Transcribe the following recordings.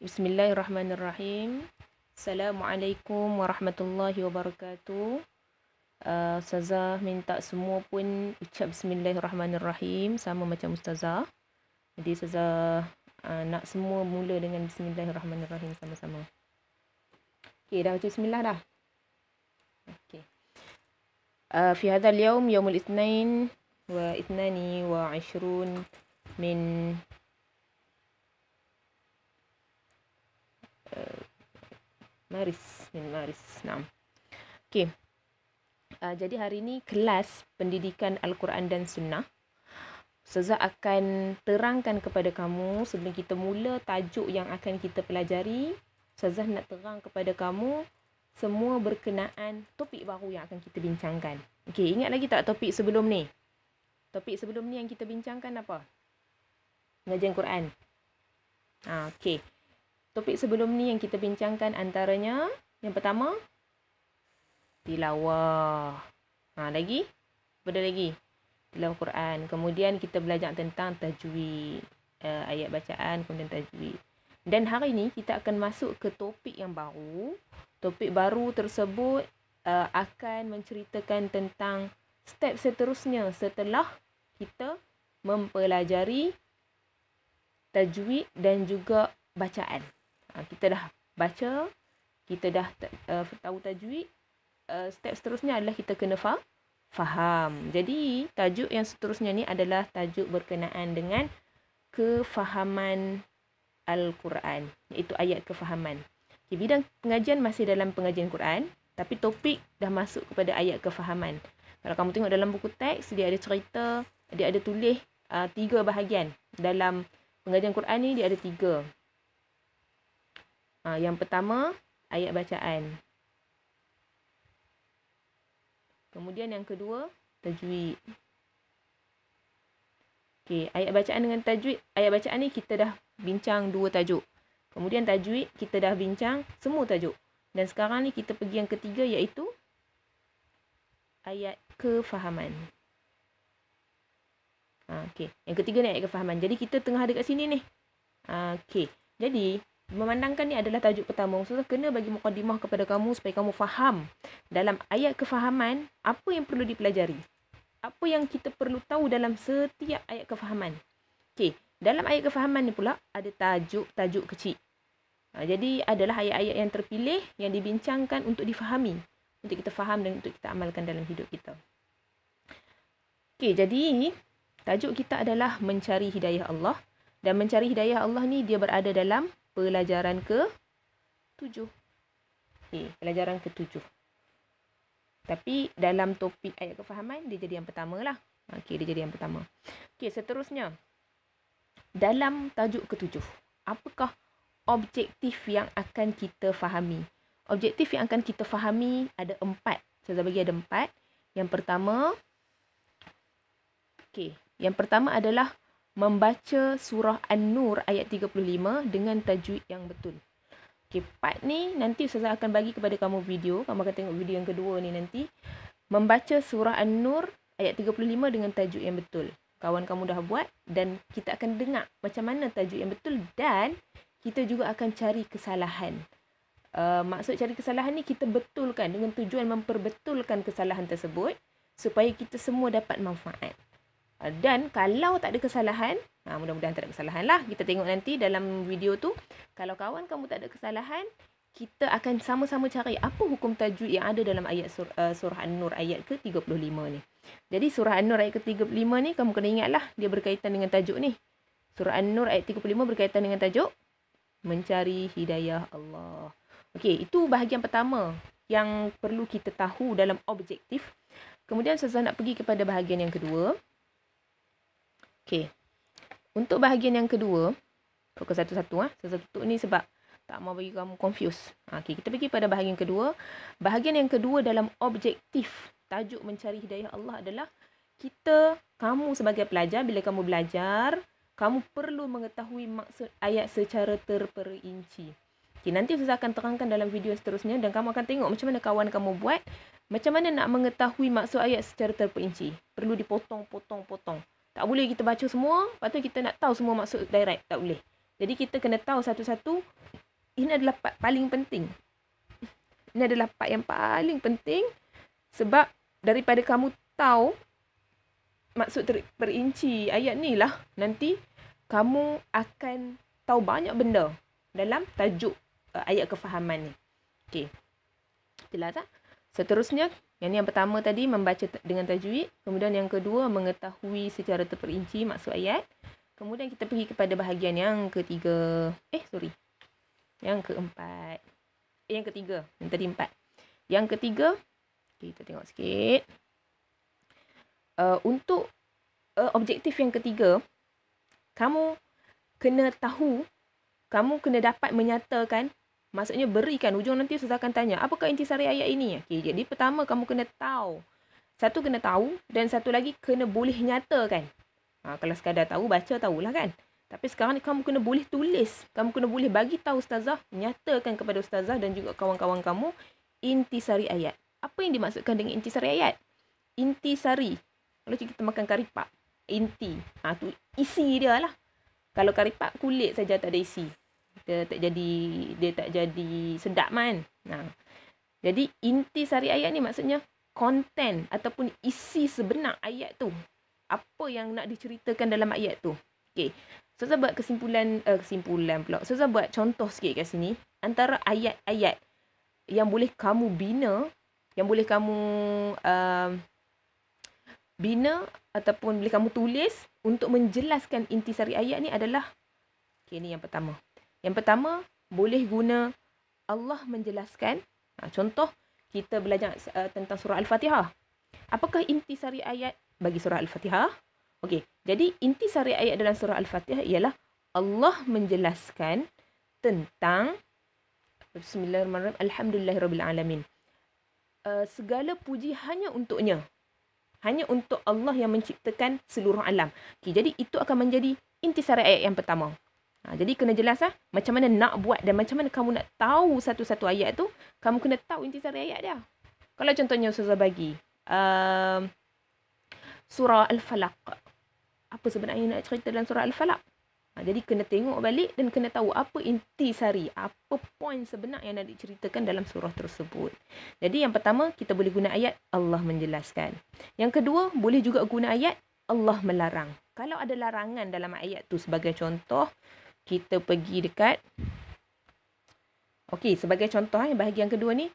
Bismillahirrahmanirrahim. Assalamualaikum warahmatullahi wabarakatuh. Uh, Ustazah minta semua pun ucap bismillahirrahmanirrahim sama macam ustazah. Jadi ustazah uh, nak semua mula dengan bismillahirrahmanirrahim sama-sama. Okey dah baca bismillah dah. Okay. Uh, fi hadha al-yawm yawmul wa ithnani wa ashrun min Eh, Maris bin Maris nah. Okay uh, Jadi hari ini kelas pendidikan Al-Quran dan Sunnah Ustazah akan terangkan kepada kamu sebelum kita mula tajuk yang akan kita pelajari. Ustazah nak terang kepada kamu semua berkenaan topik baru yang akan kita bincangkan. Okey, ingat lagi tak topik sebelum ni? Topik sebelum ni yang kita bincangkan apa? Ngajian Quran. Ah, okey topik sebelum ni yang kita bincangkan antaranya yang pertama tilawah. Ha lagi? Apa lagi? Dalam Quran. Kemudian kita belajar tentang tajwid. Uh, ayat bacaan kemudian tajwid. Dan hari ini kita akan masuk ke topik yang baru. Topik baru tersebut uh, akan menceritakan tentang step seterusnya setelah kita mempelajari tajwid dan juga bacaan. Ah, kita dah baca, kita dah uh, tahu tajwid, uh, step seterusnya adalah kita kena fa- faham. Jadi, tajuk yang seterusnya ni adalah tajuk berkenaan dengan kefahaman Al-Quran, iaitu ayat kefahaman. Okay, bidang pengajian masih dalam pengajian Quran, tapi topik dah masuk kepada ayat kefahaman. Kalau kamu tengok dalam buku teks, dia ada cerita, dia ada tulis uh, tiga bahagian. Dalam pengajian Quran ni, dia ada tiga. Ha, yang pertama, ayat bacaan. Kemudian yang kedua, tajwid. Okey, ayat bacaan dengan tajwid. Ayat bacaan ni kita dah bincang dua tajuk. Kemudian tajwid, kita dah bincang semua tajuk. Dan sekarang ni kita pergi yang ketiga iaitu ayat kefahaman. Ha, okey, yang ketiga ni ayat kefahaman. Jadi kita tengah ada kat sini ni. Ha, okey, jadi memandangkan ni adalah tajuk pertama maksudnya kena bagi mukadimah kepada kamu supaya kamu faham dalam ayat kefahaman apa yang perlu dipelajari apa yang kita perlu tahu dalam setiap ayat kefahaman Okay, dalam ayat kefahaman ni pula ada tajuk-tajuk kecil ha, jadi adalah ayat-ayat yang terpilih yang dibincangkan untuk difahami untuk kita faham dan untuk kita amalkan dalam hidup kita Okay, jadi tajuk kita adalah mencari hidayah Allah dan mencari hidayah Allah ni dia berada dalam pelajaran ke tujuh, okay eh, pelajaran ke tujuh. Tapi dalam topik ayat kefahaman, dia jadi yang pertama lah. okay dia jadi yang pertama. Okay seterusnya. Dalam tajuk ke 7, apakah objektif yang akan kita fahami? Objektif yang akan kita fahami ada empat. Saya dah bagi ada empat. Yang pertama, okay, yang pertama adalah membaca surah An-Nur ayat 35 dengan tajwid yang betul. Okey, part ni nanti saya akan bagi kepada kamu video. Kamu akan tengok video yang kedua ni nanti. Membaca surah An-Nur ayat 35 dengan tajwid yang betul. Kawan kamu dah buat dan kita akan dengar macam mana tajwid yang betul dan kita juga akan cari kesalahan. Uh, maksud cari kesalahan ni kita betulkan dengan tujuan memperbetulkan kesalahan tersebut supaya kita semua dapat manfaat. Ah, dan kalau tak ada kesalahan ah, mudah-mudahan tak ada kesalahan lah kita tengok nanti dalam video tu kalau kawan kamu tak ada kesalahan kita akan sama-sama cari apa hukum tajwid yang ada dalam ayat sur, ah, surah An-Nur ayat ke-35 ni. Jadi surah An-Nur ayat ke-35 ni kamu kena ingatlah dia berkaitan dengan tajuk ni. Surah An-Nur ayat 35 berkaitan dengan tajuk mencari hidayah Allah. Okey, itu bahagian pertama yang perlu kita tahu dalam objektif. Kemudian saya nak pergi kepada bahagian yang kedua. Okey. Untuk bahagian yang kedua, fokus satu-satu ah. Ha? tutup ni sebab tak mau bagi kamu confuse. Ha, ah, Okey, kita pergi pada bahagian kedua. Bahagian yang kedua dalam objektif tajuk mencari hidayah Allah adalah kita kamu sebagai pelajar bila kamu belajar kamu perlu mengetahui maksud ayat secara terperinci. Okay, nanti saya akan terangkan dalam video seterusnya dan kamu akan tengok macam mana kawan kamu buat. Macam mana nak mengetahui maksud ayat secara terperinci. Perlu dipotong-potong-potong. potong potong tak boleh kita baca semua, lepas kita nak tahu semua maksud direct. Tak boleh. Jadi kita kena tahu satu-satu, ini adalah part paling penting. Ini adalah part yang paling penting sebab daripada kamu tahu maksud terperinci ayat ni lah, nanti kamu akan tahu banyak benda dalam tajuk uh, ayat kefahaman ni. Okay. Jelas tak? Lah. Seterusnya, yang yang pertama tadi membaca dengan tajwid, kemudian yang kedua mengetahui secara terperinci maksud ayat. Kemudian kita pergi kepada bahagian yang ketiga. Eh, sorry. Yang keempat. Eh, yang ketiga. Yang tadi empat. Yang ketiga, kita tengok sikit. Uh, untuk uh, objektif yang ketiga, kamu kena tahu, kamu kena dapat menyatakan Maksudnya berikan. Ujung nanti Ustazah akan tanya, apakah intisari ayat ini? Okay, jadi pertama kamu kena tahu. Satu kena tahu dan satu lagi kena boleh nyatakan. Ha, kalau sekadar tahu, baca tahulah kan. Tapi sekarang ni kamu kena boleh tulis. Kamu kena boleh bagi tahu Ustazah, nyatakan kepada Ustazah dan juga kawan-kawan kamu intisari ayat. Apa yang dimaksudkan dengan intisari ayat? Intisari. Kalau kita makan karipap, inti. Ha, tu isi dia lah. Kalau karipap, kulit saja tak ada isi dia tak jadi dia tak jadi sedap kan. Nah. Jadi inti sari ayat ni maksudnya konten ataupun isi sebenar ayat tu. Apa yang nak diceritakan dalam ayat tu. Okey. So saya buat kesimpulan uh, kesimpulan pula. So saya buat contoh sikit kat sini antara ayat-ayat yang boleh kamu bina yang boleh kamu uh, bina ataupun boleh kamu tulis untuk menjelaskan inti sari ayat ni adalah okay, ni yang pertama. Yang pertama, boleh guna Allah menjelaskan. Ha, contoh, kita belajar uh, tentang surah Al-Fatihah. Apakah inti sari ayat bagi surah Al-Fatihah? Okey, jadi inti sari ayat dalam surah Al-Fatihah ialah Allah menjelaskan tentang Bismillahirrahmanirrahim. Alhamdulillahirrahmanirrahim. Uh, eh, segala puji hanya untuknya. Hanya untuk Allah yang menciptakan seluruh alam. Okay, jadi itu akan menjadi inti sari ayat yang pertama. Ha, jadi kena jelas lah macam mana nak buat dan macam mana kamu nak tahu satu-satu ayat tu. Kamu kena tahu inti sari ayat dia. Kalau contohnya Ustazah bagi. Uh, surah Al-Falaq. Apa sebenarnya nak cerita dalam surah Al-Falaq? Ha, jadi kena tengok balik dan kena tahu apa inti sari. Apa poin sebenar yang nak diceritakan dalam surah tersebut. Jadi yang pertama kita boleh guna ayat Allah menjelaskan. Yang kedua boleh juga guna ayat Allah melarang. Kalau ada larangan dalam ayat tu sebagai contoh kita pergi dekat Okey, sebagai contoh yang eh, bahagian kedua ni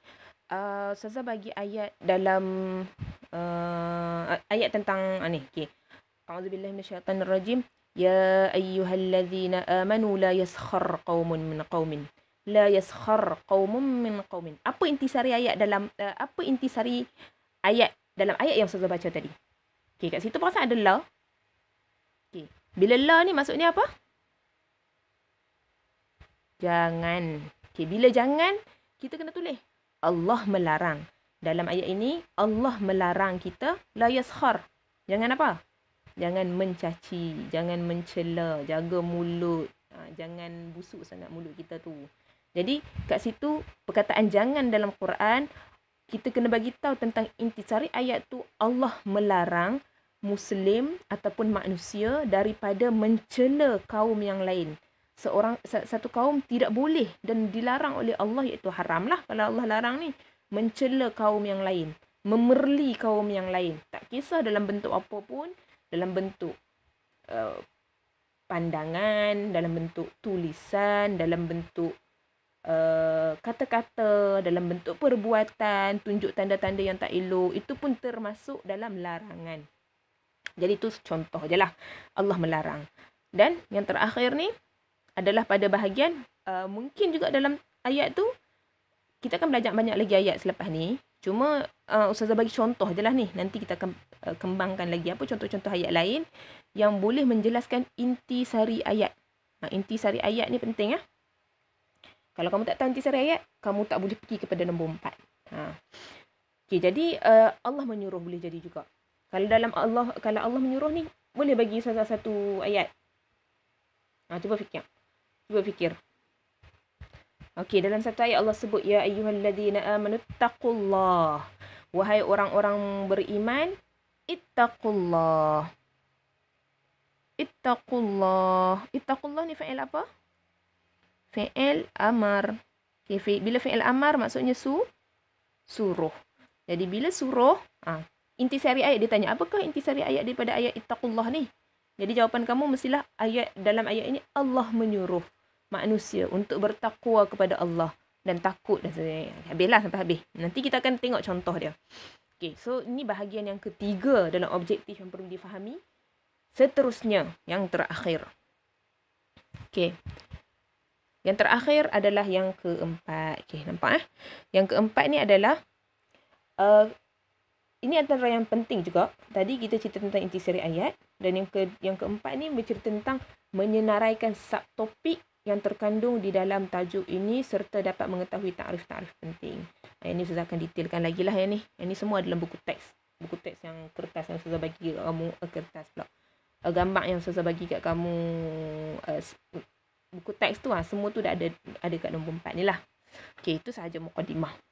uh, Saza bagi ayat dalam uh, ayat tentang uh, ni okey. A'udzubillahi minasyaitanir rajim. Ya ayyuhallazina amanu la yaskhar qaumun min qaumin. La yaskhar qaumun min qaumin. Apa intisari ayat dalam uh, apa intisari ayat dalam ayat yang Saza baca tadi? Okey, kat situ pasal ada la. Okey. Bila la ni maksudnya apa? jangan. Okey, bila jangan, kita kena tulis Allah melarang. Dalam ayat ini, Allah melarang kita la yaskhar. Jangan apa? Jangan mencaci, jangan mencela, jaga mulut. Ha, jangan busuk sangat mulut kita tu. Jadi, kat situ perkataan jangan dalam Quran kita kena bagi tahu tentang intisari ayat tu Allah melarang muslim ataupun manusia daripada mencela kaum yang lain seorang satu kaum tidak boleh dan dilarang oleh Allah iaitu haramlah kalau Allah larang ni mencela kaum yang lain memerli kaum yang lain tak kisah dalam bentuk apa pun dalam bentuk uh, pandangan dalam bentuk tulisan dalam bentuk uh, kata-kata dalam bentuk perbuatan tunjuk tanda-tanda yang tak elok itu pun termasuk dalam larangan jadi itu contoh je lah Allah melarang dan yang terakhir ni adalah pada bahagian uh, mungkin juga dalam ayat tu kita akan belajar banyak lagi ayat selepas ni. Cuma uh, ustazah bagi contoh je lah ni. Nanti kita akan uh, kembangkan lagi apa contoh-contoh ayat lain yang boleh menjelaskan inti sari ayat. Ha, inti sari ayat ni penting ya. Kalau kamu tak tahu inti sari ayat, kamu tak boleh pergi kepada nombor empat. Ha. Okay, jadi uh, Allah menyuruh boleh jadi juga. Kalau dalam Allah, kalau Allah menyuruh ni, boleh bagi salah satu ayat. Ha, cuba fikir fikir, Okey, dalam satu ayat Allah sebut ya ayyuhallazina amanu taqullah. Wahai orang-orang beriman, ittaqullah. Ittaqullah. Ittaqullah ni fa'il apa? Fa'il amar. Okay, fi, bila fa'il amar maksudnya su suruh. Jadi bila suruh, ha, intisari ayat dia tanya, apakah intisari ayat daripada ayat ittaqullah ni? Jadi jawapan kamu mestilah ayat dalam ayat ini Allah menyuruh manusia untuk bertakwa kepada Allah dan takut dan sebagainya. Habislah sampai habis. Nanti kita akan tengok contoh dia. Okay, so ini bahagian yang ketiga dalam objektif yang perlu difahami. Seterusnya, yang terakhir. Okay. Yang terakhir adalah yang keempat. Okay, nampak eh? Yang keempat ni adalah uh, ini antara yang penting juga. Tadi kita cerita tentang intisari ayat dan yang ke yang keempat ni bercerita tentang menyenaraikan subtopik yang terkandung di dalam tajuk ini serta dapat mengetahui takrif-takrif penting. Yang ini saya akan detailkan lagi lah yang ni. Yang ni semua adalah buku teks. Buku teks yang kertas yang saya bagi kat kamu. Uh, kertas pula. Uh, gambar yang saya bagi kat kamu. Uh, buku teks tu lah. Semua tu dah ada, ada kat nombor 4 ni lah. Okay, itu sahaja mukadimah.